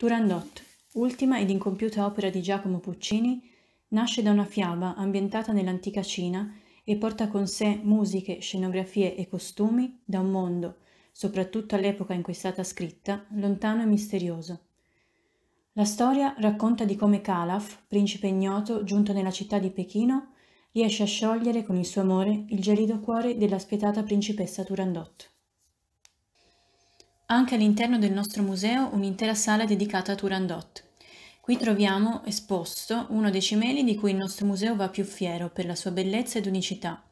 Turandot, ultima ed incompiuta opera di Giacomo Puccini, nasce da una fiaba ambientata nell'antica Cina e porta con sé musiche, scenografie e costumi da un mondo, soprattutto all'epoca in cui è stata scritta, lontano e misterioso. La storia racconta di come Calaf, principe ignoto giunto nella città di Pechino, riesce a sciogliere con il suo amore il gelido cuore della spietata principessa Turandot anche all'interno del nostro museo un'intera sala dedicata a Turandot. Qui troviamo esposto uno dei cimeli di cui il nostro museo va più fiero per la sua bellezza ed unicità,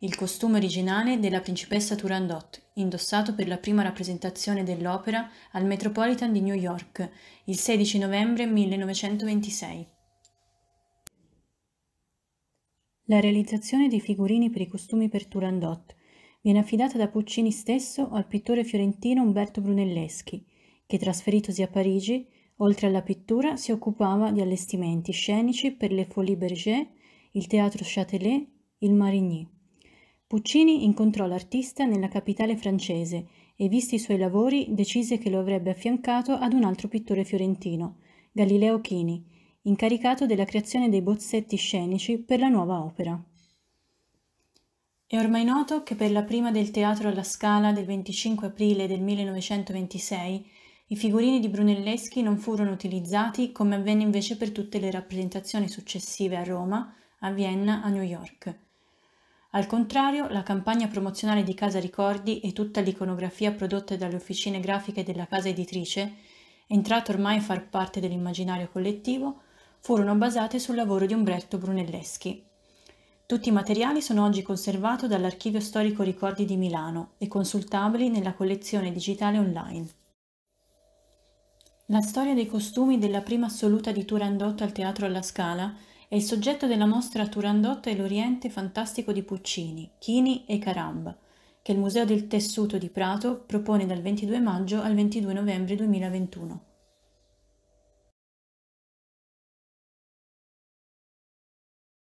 il costume originale della principessa Turandot, indossato per la prima rappresentazione dell'opera al Metropolitan di New York il 16 novembre 1926. La realizzazione dei figurini per i costumi per Turandot viene affidata da Puccini stesso al pittore fiorentino Umberto Brunelleschi, che trasferitosi a Parigi, oltre alla pittura, si occupava di allestimenti scenici per le Folies Berger, il Teatro Châtelet, il Marigny. Puccini incontrò l'artista nella capitale francese e, visti i suoi lavori, decise che lo avrebbe affiancato ad un altro pittore fiorentino, Galileo Chini, incaricato della creazione dei bozzetti scenici per la nuova opera. È ormai noto che per la prima del Teatro alla Scala del 25 aprile del 1926 i figurini di Brunelleschi non furono utilizzati come avvenne invece per tutte le rappresentazioni successive a Roma, a Vienna, a New York. Al contrario, la campagna promozionale di Casa Ricordi e tutta l'iconografia prodotta dalle officine grafiche della casa editrice, entrata ormai a far parte dell'immaginario collettivo, furono basate sul lavoro di Umberto Brunelleschi. Tutti i materiali sono oggi conservati dall'Archivio Storico Ricordi di Milano e consultabili nella collezione digitale online. La storia dei costumi della prima assoluta di Turandot al Teatro alla Scala è il soggetto della mostra Turandot e l'Oriente Fantastico di Puccini, Chini e Caramba, che il Museo del Tessuto di Prato propone dal 22 maggio al 22 novembre 2021.